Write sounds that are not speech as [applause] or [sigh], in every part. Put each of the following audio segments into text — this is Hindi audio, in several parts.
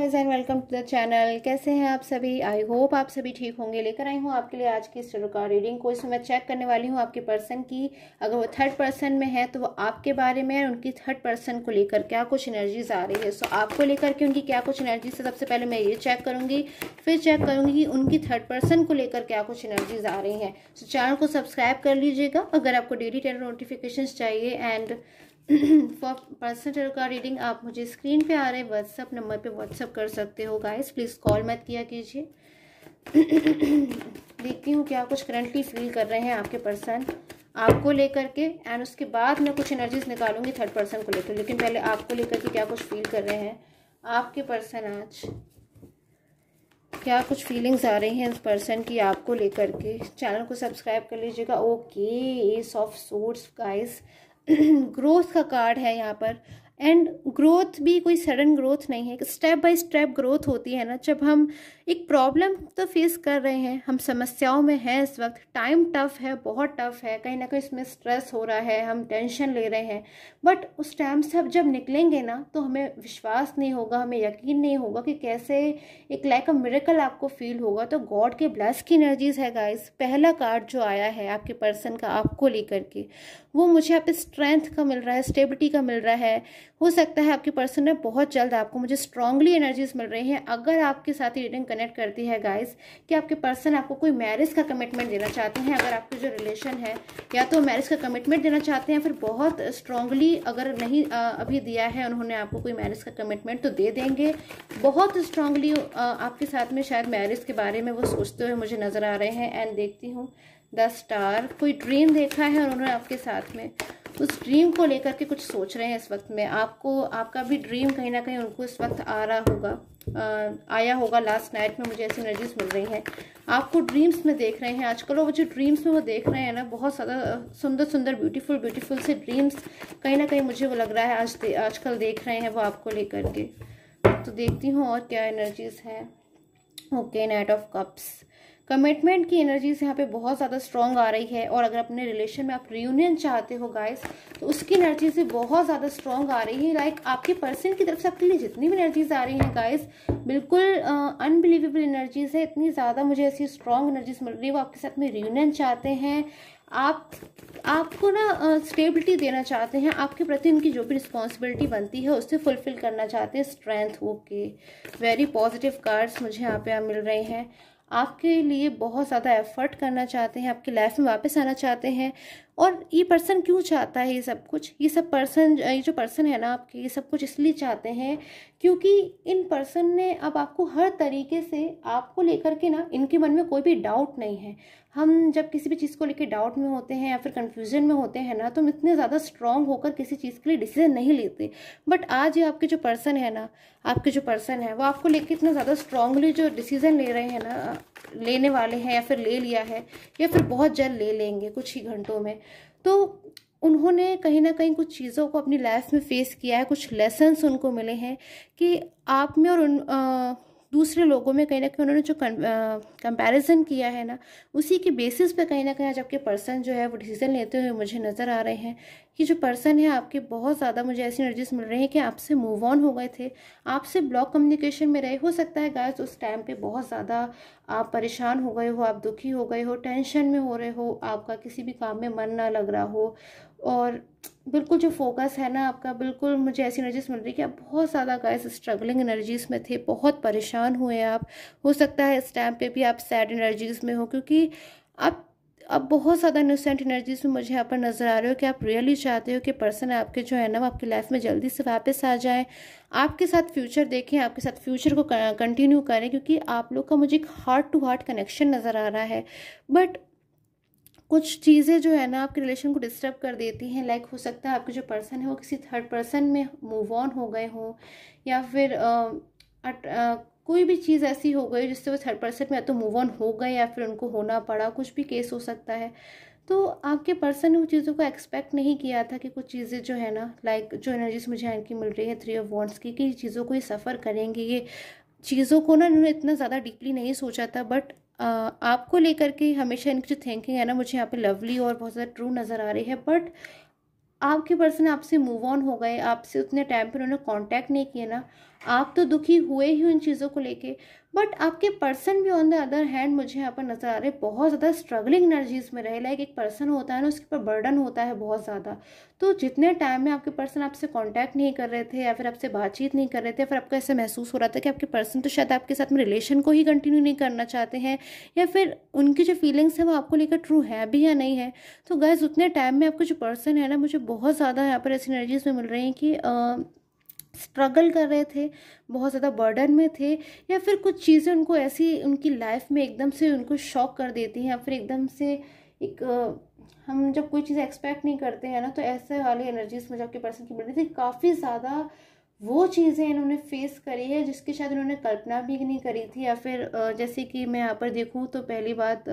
वेलकम टू द चैनल कैसे हैं आप सभी आई होप आप सभी ठीक होंगे लेकर आई हूँ आपके लिए आज की स्टोर का रीडिंग को इसमें मैं चेक करने वाली हूँ आपके पर्सन की अगर वो थर्ड पर्सन में है तो वो आपके बारे में उनकी थर्ड पर्सन को लेकर क्या कुछ एनर्जीज आ रही है सो so, आपको लेकर के उनकी क्या कुछ एनर्जीज है सबसे पहले मैं ये चेक करूँगी फिर चेक करूँगी कि उनकी थर्ड पर्सन को लेकर क्या कुछ एनर्जीज आ रही हैं सो so, चैनल को सब्सक्राइब कर लीजिएगा अगर आपको डेली टेल नोटिफिकेशन चाहिए एंड फॉर पर्सनल का रीडिंग आप मुझे स्क्रीन पे आ रहे व्हाट्सअप नंबर पे व्हाट्सअप कर सकते हो गाइस प्लीज़ कॉल मत किया कीजिए [clears throat] देखती हूँ क्या कुछ करंटली फील कर रहे हैं आपके पर्सन आपको लेकर के एंड उसके बाद मैं कुछ एनर्जीज निकालूंगी थर्ड पर्सन को लेकर लेकिन पहले आपको लेकर के क्या कुछ फील कर रहे हैं आपके पर्सन आज क्या कुछ फीलिंग्स आ रही हैं इस पर्सन की आपको लेकर के चैनल को सब्सक्राइब कर लीजिएगा okay ace of swords guys [clears throat] growth का कार्ड है यहाँ पर एंड ग्रोथ भी कोई सडन ग्रोथ नहीं है स्टेप बाय स्टेप ग्रोथ होती है ना जब हम एक प्रॉब्लम तो फेस कर रहे हैं हम समस्याओं में हैं इस वक्त टाइम टफ है बहुत टफ है कहीं ना कहीं इसमें स्ट्रेस हो रहा है हम टेंशन ले रहे हैं बट उस टाइम से अब जब निकलेंगे ना तो हमें विश्वास नहीं होगा हमें यकीन नहीं होगा कि कैसे एक लाइक अ मेरेकल आपको फील होगा तो गॉड के ब्लेस की एनर्जीज़ है गाइस पहला कार्ड जो आया है आपके पर्सन का आपको लेकर के वो मुझे आप स्ट्रेंथ का मिल रहा है स्टेबिलिटी का मिल रहा है हो सकता है आपकी पर्सन में बहुत जल्द आपको मुझे स्ट्रांगली एनर्जीज मिल रही हैं अगर आपके साथ ही रीडिंग कनेक्ट करती है गाइस कि आपके पर्सन आपको कोई मैरिज का कमिटमेंट देना चाहते हैं अगर आपकी जो रिलेशन है या तो मैरिज का कमिटमेंट देना चाहते हैं फिर बहुत स्ट्रांगली अगर नहीं अभी दिया है उन्होंने आपको कोई मैरिज का कमिटमेंट तो दे देंगे बहुत स्ट्रांगली आपके साथ में शायद मैरिज के बारे में वो सोचते हुए मुझे नज़र आ रहे हैं एंड देखती हूँ द स्टार कोई ड्रीम देखा है और उन्होंने आपके साथ में उस ड्रीम को लेकर के कुछ सोच रहे हैं इस वक्त में आपको आपका भी ड्रीम कहीं ना कहीं उनको इस वक्त आ रहा होगा आ, आया होगा लास्ट नाइट में मुझे ऐसी एनर्जीज मिल रही हैं आपको ड्रीम्स में देख रहे हैं आजकल वो जो ड्रीम्स में वो देख रहे हैं ना बहुत ज़्यादा सुंदर सुंदर ब्यूटीफुल ब्यूटीफुल से ड्रीम्स कहीं ना कहीं मुझे वो लग रहा है आज दे, आजकल देख रहे हैं वो आपको लेकर के तो देखती हूँ और क्या एनर्जीज हैं okay knight of cups commitment की एनर्जीज यहाँ पे बहुत ज़्यादा स्ट्रॉन्ग आ रही है और अगर अपने रिलेशन में आप रियूनियन चाहते हो गाइस तो उसकी एनर्जीज भी बहुत ज़्यादा स्ट्रॉन्ग आ रही है लाइक आपके पर्सन की तरफ से आपके लिए जितनी भी एनर्जीज आ रही हैं गाइस बिल्कुल अनबिलीवेबल एनर्जीज है इतनी ज़्यादा मुझे ऐसी स्ट्रॉन्ग एनर्जीज मिल रही है वो आपके साथ में रियूनियन चाहते हैं आप आपको ना स्टेबिलिटी देना चाहते हैं आपके प्रति उनकी जो भी रिस्पॉन्सिबिलिटी बनती है उसे फुलफिल करना चाहते हैं strength okay very positive cards मुझे यहाँ पे मिल रहे हैं आपके लिए बहुत ज़्यादा एफर्ट करना चाहते हैं आपकी लाइफ में वापस आना चाहते हैं और ये पर्सन क्यों चाहता है ये सब कुछ ये सब पर्सन ये जो पर्सन है ना आपके ये सब कुछ इसलिए चाहते हैं क्योंकि इन पर्सन ने अब आपको हर तरीके से आपको लेकर के ना इनके मन में कोई भी डाउट नहीं है हम जब किसी भी चीज़ को लेकर डाउट में होते हैं या फिर कन्फ्यूजन में होते हैं ना तो हम इतने ज़्यादा स्ट्रांग होकर किसी चीज़ के लिए डिसीजन नहीं लेते बट आज ये आपके जो पर्सन है ना आपके जो पर्सन है वो आपको लेकर इतना ज़्यादा स्ट्रांगली जो डिसीजन ले रहे हैं ना लेने वाले हैं या फिर ले लिया है या फिर बहुत जल्द ले लेंगे कुछ ही घंटों में तो उन्होंने कहीं ना कहीं कुछ चीज़ों को अपनी लाइफ में फेस किया है कुछ लेसन्स उनको मिले हैं कि आप में और उन आ, दूसरे लोगों में कहीं ना कहीं उन्होंने जो कंपैरिजन किया है ना उसी के बेसिस पे कहीं ना कहीं आज आपके पर्सन जो है वो डिसीज़न लेते हुए मुझे नज़र आ रहे हैं कि जो पर्सन है आपके बहुत ज़्यादा मुझे ऐसी एनर्जीज मिल रही हैं कि आपसे मूव ऑन हो गए थे आपसे ब्लॉक कम्युनिकेशन में रहे हो सकता है गायस उस टाइम पे बहुत ज़्यादा आप परेशान हो गए हो आप दुखी हो गए हो टेंशन में हो रहे हो आपका किसी भी काम में मन ना लग रहा हो और बिल्कुल जो फोकस है ना आपका बिल्कुल मुझे ऐसी एनर्जीज मिल रही कि आप बहुत ज़्यादा गाइस स्ट्रगलिंग एनर्जीज में थे बहुत परेशान हुए आप हो सकता है इस टाइम पर भी आप सैड एनर्जीज में हो क्योंकि आप अब बहुत ज़्यादा इनोसेंट एनर्जीज में मुझे यहाँ पर नज़र आ रहे हो कि आप रियली चाहते हो कि पर्सन आपके जो है ना वो आपकी लाइफ में जल्दी से वापस आ जाए आपके साथ फ्यूचर देखें आपके साथ फ्यूचर को कंटिन्यू करें क्योंकि आप लोग का मुझे एक हार्ट टू हार्ट कनेक्शन नज़र आ रहा है बट कुछ चीज़ें जो है ना आपके रिलेशन को डिस्टर्ब कर देती हैं लाइक हो सकता है आपके जो पर्सन है वो किसी थर्ड पर्सन में मूव ऑन हो गए हों या फिर कोई भी चीज़ ऐसी हो गई जिससे वो थर्ड पर्सन में या तो मूव ऑन हो गए या फिर उनको होना पड़ा कुछ भी केस हो सकता है तो आपके पर्सन ने उन चीज़ों को एक्सपेक्ट नहीं किया था कि कुछ चीज़ें जो है ना लाइक जो एनर्जीज मुझे इनकी मिल रही है थ्री ऑफ वॉन्ट्स की कि चीज़ों को ये सफ़र करेंगे ये चीज़ों को ना इन्होंने इतना ज़्यादा डीपली नहीं सोचा था बट आपको लेकर के हमेशा इनकी जो थिंकिंग है ना मुझे यहाँ पे लवली और बहुत ज़्यादा ट्रू नज़र आ रही है बट आपके पर्सन आपसे मूव ऑन हो गए आपसे उतने टाइम पर उन्होंने कॉन्टैक्ट नहीं किया ना आप तो दुखी हुए ही उन चीज़ों को लेके बट आपके पर्सन भी ऑन द अदर हैंड मुझे यहाँ पर नज़र आ रहे बहुत ज़्यादा स्ट्रगलिंग एनर्जीज में रहे लाइक एक पर्सन होता है ना उसके ऊपर बर्डन होता है बहुत ज़्यादा तो जितने टाइम में आपके पर्सन आपसे कांटेक्ट नहीं कर रहे थे या फिर आपसे बातचीत नहीं कर रहे थे फिर आपको ऐसे महसूस हो रहा था कि आपके पर्सन तो शायद आपके साथ में रिलेशन को ही कंटिन्यू नहीं करना चाहते हैं या फिर उनकी जो फीलिंग्स हैं वो आपको लेकर ट्रू है भी या नहीं है तो गैस उतने टाइम में आपके जो पर्सन है ना मुझे बहुत ज़्यादा यहाँ पर ऐसी एनर्जीज में मिल रही हैं कि स्ट्रगल कर रहे थे बहुत ज़्यादा बर्डन में थे या फिर कुछ चीज़ें उनको ऐसी उनकी लाइफ में एकदम से उनको शॉक कर देती हैं या फिर एकदम से एक हम जब कोई चीज़ एक्सपेक्ट नहीं करते हैं ना तो ऐसे वाली एनर्जीज में आपके पर्सन की बढ़ती थी काफ़ी ज़्यादा वो चीज़ें इन्होंने फेस करी है जिसकी शायद इन्होंने कल्पना भी नहीं करी थी या फिर जैसे कि मैं यहाँ पर देखूँ तो पहली बात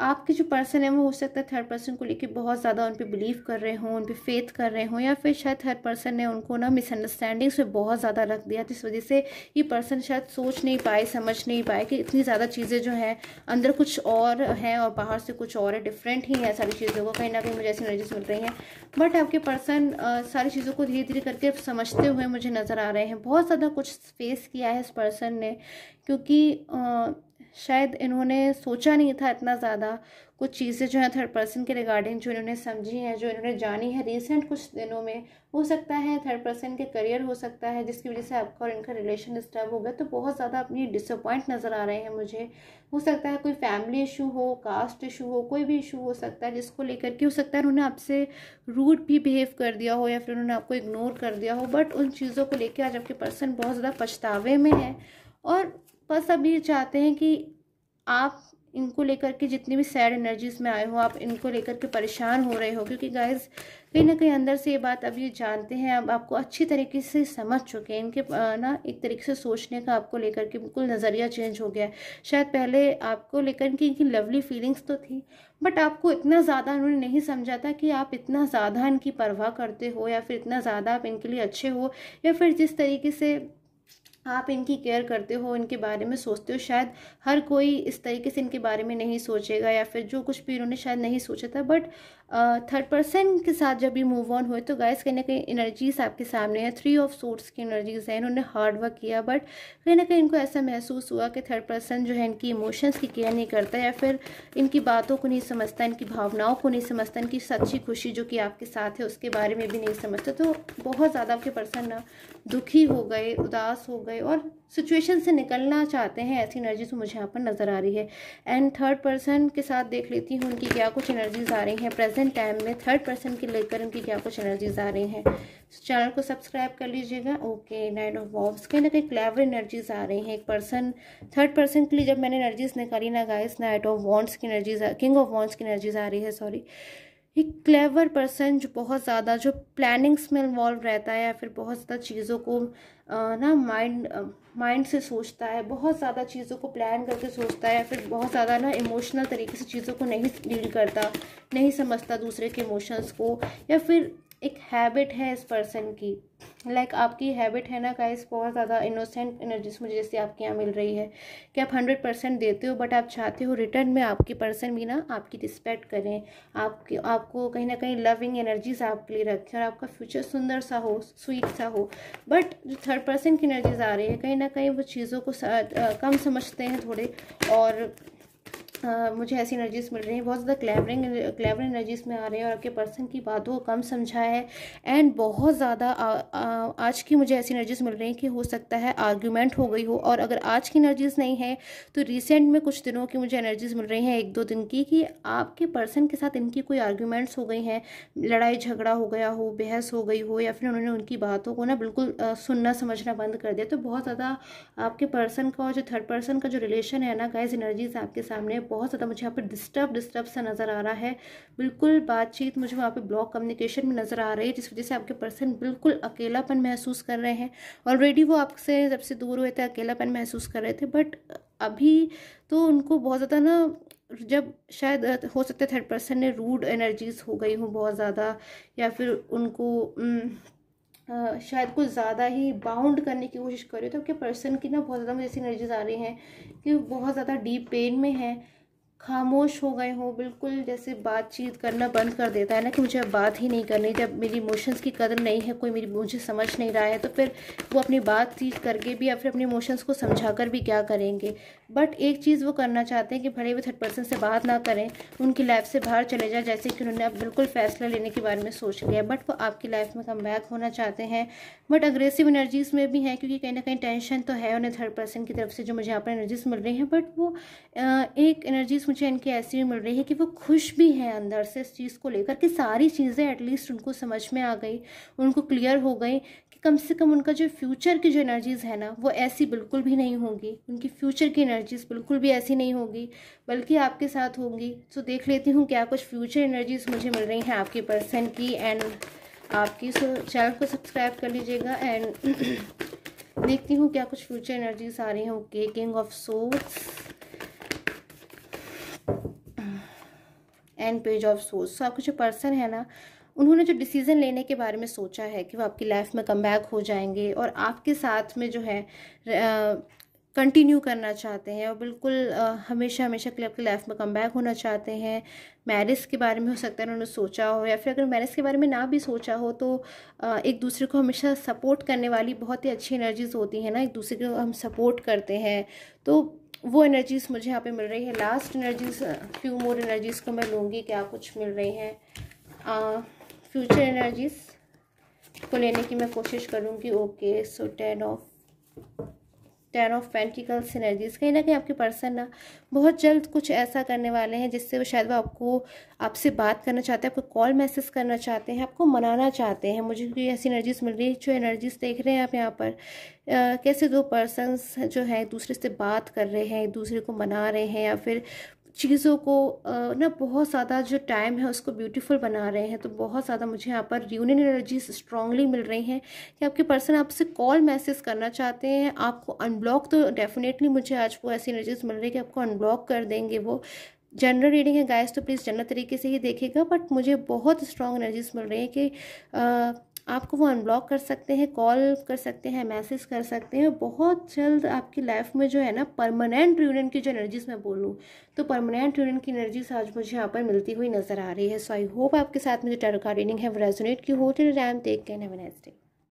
आपके जो पर्सन है वो हो सकता है थर्ड पर्सन को लेके बहुत ज़्यादा उन पर बिलीव कर रहे हों उन पर फेथ कर रहे हों या फिर शायद थर्ड पर्सन ने उनको ना मिसअंडरस्टैंडिंग से बहुत ज़्यादा रख दिया जिस वजह से ये पर्सन शायद सोच नहीं पाए समझ नहीं पाए कि इतनी ज़्यादा चीज़ें जो हैं अंदर कुछ और हैं और बाहर से कुछ और है डिफरेंट ही है सारी चीज़ों को कहीं ना कहीं मुझे ऐसी नॉलेजेस मिल रही हैं बट आपके पर्सन सारी चीज़ों को धीरे धीरे करके समझते हुए मुझे नज़र आ रहे हैं बहुत ज़्यादा कुछ फेस किया है इस पर्सन ने क्योंकि शायद इन्होंने सोचा नहीं था इतना ज़्यादा कुछ चीज़ें जो हैं थर्ड पर्सन के रिगार्डिंग जो इन्होंने समझी हैं जो इन्होंने जानी है रिसेंट कुछ दिनों में हो सकता है थर्ड पर्सन के करियर हो सकता है जिसकी वजह से आपका और इनका रिलेशन डिस्टर्ब हो गया तो बहुत ज़्यादा अपनी डिसअपॉइंट नज़र आ रहे हैं मुझे हो सकता है कोई फैमिली इशू हो कास्ट इशू हो कोई भी इशू हो सकता है जिसको लेकर के हो सकता है उन्होंने आपसे रूड भी बिहेव कर दिया हो या फिर उन्होंने आपको इग्नोर कर दिया हो बट उन चीज़ों को लेकर आज आपके पर्सन बहुत ज़्यादा पछतावे में है और बस अब ये चाहते हैं कि आप इनको लेकर के जितनी भी सैड एनर्जीज में आए हो आप इनको लेकर के परेशान हो रहे हो क्योंकि गाइस कहीं ना कहीं अंदर से ये बात अब ये जानते हैं अब आपको अच्छी तरीके से समझ चुके हैं इनके ना एक तरीके से सोचने का आपको लेकर के बिल्कुल नज़रिया चेंज हो गया है शायद पहले आपको लेकर के इनकी लवली फीलिंग्स तो थी बट आपको इतना ज़्यादा उन्होंने नहीं समझा था कि आप इतना ज़्यादा इनकी परवाह करते हो या फिर इतना ज़्यादा आप इनके लिए अच्छे हो या फिर जिस तरीके से आप इनकी केयर करते हो इनके बारे में सोचते हो शायद हर कोई इस तरीके से इनके बारे में नहीं सोचेगा या फिर जो कुछ भी इन्होंने शायद नहीं सोचा था बट थर्ड पर्सन के साथ जब भी मूव ऑन हुए तो गाइस कहीं ना कहीं एनर्जीज आपके सामने हैं थ्री ऑफ सोर्ट्स की एनर्जीज हैं इन्होंने हार्ड वर्क किया बट कहीं ना कहीं इनको ऐसा महसूस हुआ कि थर्ड पर्सन जो है इनकी इमोशंस की केयर नहीं करता या फिर इनकी बातों को नहीं समझता इनकी भावनाओं को नहीं समझता इनकी सच्ची खुशी जो कि आपके साथ है उसके बारे में भी नहीं समझता तो बहुत ज़्यादा आपके पर्सन ना दुखी हो गए उदास हो गए और सिचुएशन से निकलना चाहते हैं ऐसी तो मुझे यहाँ पर नज़र आ रही है एंड थर्ड पर्सन के साथ देख लेती हूँ उनकी क्या कुछ एनर्जीज आ रही हैं प्रेजेंट प्रेजेंट टाइम में थर्ड पर्सन के लेकर उनकी क्या कुछ एनर्जीज आ रही हैं so, चैनल को सब्सक्राइब कर लीजिएगा ओके नाइट ऑफ वॉब्स कहीं ना कहीं क्लेवर एनर्जीज आ रही हैं एक पर्सन थर्ड पर्सन के लिए जब मैंने एनर्जीज निकाली ना गाइस नाइट ऑफ वॉन्ट्स की एनर्जीज किंग ऑफ वॉन्ट्स की एनर्जीज आ रही है सॉरी एक क्लेवर पर्सन जो बहुत ज़्यादा जो प्लानिंग्स में इन्वॉल्व रहता है या फिर बहुत ज़्यादा चीज़ों को ना माइंड माइंड से सोचता है बहुत ज़्यादा चीज़ों को प्लान करके सोचता है या फिर बहुत ज़्यादा ना इमोशनल तरीके से चीज़ों को नहीं डील करता नहीं समझता दूसरे के इमोशंस को या फिर एक हैबिट है इस पर्सन की लाइक like आपकी हैबिट है ना गाइस बहुत ज़्यादा इनोसेंट एनर्जीज मुझे जैसे आपके यहाँ मिल रही है कि आप हंड्रेड परसेंट देते हो बट आप चाहते हो रिटर्न में आपकी पर्सन भी ना आपकी रिस्पेक्ट करें आपके आपको कहीं ना कहीं लविंग एनर्जीज आपके लिए रखें और आपका फ्यूचर सुंदर सा हो स्वीट सा हो बट जो थर्ड पर्सन की एनर्जीज आ रही है कहीं ना कहीं वो चीज़ों को आ, कम समझते हैं थोड़े और मुझे ऐसी एनर्जीज मिल रही हैं बहुत ज़्यादा क्लेवरिंग क्लेवर एनर्जीज में आ रहे हैं और आपके पर्सन की बातों को कम समझा है एंड बहुत ज़्यादा आज की मुझे ऐसी एनर्जीज मिल रही हैं कि हो सकता है आर्ग्यूमेंट हो गई हो और अगर आज की एनर्जीज नहीं है तो रिसेंट में कुछ दिनों की मुझे एनर्जीज मिल रही हैं एक दो दिन की कि आपके पर्सन के साथ इनकी कोई आर्ग्यूमेंट्स हो गई हैं लड़ाई झगड़ा हो गया हो बहस हो गई हो या फिर उन्होंने उनकी बातों को ना बिल्कुल सुनना समझना बंद कर दिया तो बहुत ज़्यादा आपके पर्सन का और जो थर्ड पर्सन का जो रिलेशन है ना गाइज एनर्जीज आपके सामने बहुत ज़्यादा मुझे यहाँ पर डिस्टर्ब डिस्टर्ब सा नज़र आ रहा है बिल्कुल बातचीत मुझे वहाँ पर ब्लॉक कम्युनिकेशन में नज़र आ रही है जिस वजह से आपके पर्सन बिल्कुल अकेलापन महसूस कर रहे हैं ऑलरेडी वो आपसे जब से दूर हुए थे अकेलापन महसूस कर रहे थे बट अभी तो उनको बहुत ज़्यादा ना जब शायद हो सकता है थर्ड पर्सन ने रूड एनर्जीज हो गई हूँ बहुत ज़्यादा या फिर उनको आ, शायद कुछ ज़्यादा ही बाउंड करने की कोशिश कर रही हो तो आपके पर्सन की ना बहुत ज़्यादा मुझे ऐसी एनर्जीज आ रही हैं कि बहुत ज़्यादा डीप पेन में हैं खामोश हो गए हों बिल्कुल जैसे बातचीत करना बंद कर देता है ना कि मुझे बात ही नहीं करनी जब मेरी इमोशंस की कदर नहीं है कोई मेरी मुझे समझ नहीं रहा है तो फिर वो अपनी बातचीत करके भी या फिर अपने इमोशंस को समझा कर भी क्या करेंगे बट एक चीज़ वो करना चाहते हैं कि भले वो थर्ड पर्सन से बात ना करें उनकी लाइफ से बाहर चले जाए जैसे कि उन्होंने अब बिल्कुल फ़ैसला लेने के बारे में सोच लिया बट वो आपकी लाइफ में कम बैक होना चाहते हैं बट अग्रेसिव एनर्जीज़ में भी हैं क्योंकि कहीं ना कहीं टेंशन तो है उन्हें थर्ड पर्सन की तरफ से जो मुझे यहाँ पर एनर्जीज मिल रही हैं बट वो एक एनर्जीज़ मुझे इनकी ऐसी मिल रही है कि वो खुश भी हैं अंदर से इस चीज़ को लेकर कि सारी चीज़ें एटलीस्ट उनको समझ में आ गई उनको क्लियर हो गई कि कम से कम उनका जो फ्यूचर की जो एनर्जीज़ है ना वो ऐसी बिल्कुल भी नहीं होगी उनकी फ्यूचर की एनर्जीज़ बिल्कुल भी ऐसी नहीं होगी बल्कि आपके साथ होंगी सो देख लेती हूँ क्या कुछ फ्यूचर एनर्जीज़ मुझे मिल रही हैं आपके पर्सन की एंड आपकी सो चैनल को सब्सक्राइब कर लीजिएगा एंड [clears throat] देखती हूँ क्या कुछ फ्यूचर एनर्जीज आ रही हैं okay king of swords and page of swords so आपके जो पर्सन है ना उन्होंने जो डिसीज़न लेने के बारे में सोचा है कि वो आपकी लाइफ में कम बैक हो जाएंगे और आपके साथ में जो है कंटिन्यू करना चाहते हैं और बिल्कुल आ, हमेशा हमेशा के लिए आपकी लाइफ में कम बैक होना चाहते हैं मैरिज के बारे में हो सकता है उन्होंने सोचा हो या फिर अगर मैरिज के बारे में ना भी सोचा हो तो आ, एक दूसरे को हमेशा सपोर्ट करने वाली बहुत ही अच्छी एनर्जीज होती हैं ना एक दूसरे को हम सपोर्ट करते हैं तो वो एनर्जीज़ मुझे यहाँ पे मिल रही है last energies few more energies को मैं लूँगी क्या कुछ मिल रही हैं फ्यूचर uh, एनर्जीज़ को लेने की मैं कोशिश करूँगी okay so ten of ten of pentacles synergies कहीं ना कहीं आपके पर्सन ना बहुत जल्द कुछ ऐसा करने वाले हैं जिससे वो शायद वो आपको आपसे बात करना चाहते हैं आपको कॉल मैसेज करना चाहते हैं आपको मनाना चाहते हैं मुझे भी ऐसी एनर्जीज मिल रही है जो एनर्जीज देख रहे हैं आप यहाँ पर आ, कैसे दो पर्सनस जो है एक दूसरे से बात कर रहे हैं एक दूसरे को मना रहे हैं या फिर चीज़ों को ना बहुत ज़्यादा जो टाइम है उसको ब्यूटीफुल बना रहे हैं तो बहुत ज़्यादा मुझे यहाँ पर यूनियन एनर्जीज स्ट्रांगली मिल रही हैं कि आपके पर्सन आपसे कॉल मैसेज करना चाहते हैं आपको अनब्लॉक तो डेफिनेटली मुझे आज वो ऐसी एनर्जीज मिल रही है कि आपको अनब्लॉक कर देंगे वो जनरल रीडिंग है गाइस तो प्लीज़ जनरल तरीके से ही देखेगा बट मुझे बहुत स्ट्रॉन्ग एनर्जीज मिल रही हैं कि आ, आपको वो अनब्लॉक कर सकते हैं कॉल कर सकते हैं मैसेज कर सकते हैं बहुत जल्द आपकी लाइफ में जो है ना परमानेंट रूनियन की जो एनर्जीज मैं बोलूँ तो परमानेंट रूनियन की एनर्जीज आज मुझे यहाँ पर मिलती हुई नज़र आ रही है सो आई होप आपके साथ में जो टेरोकार रीडिंग है वो रेजोनेट की होते time take can next day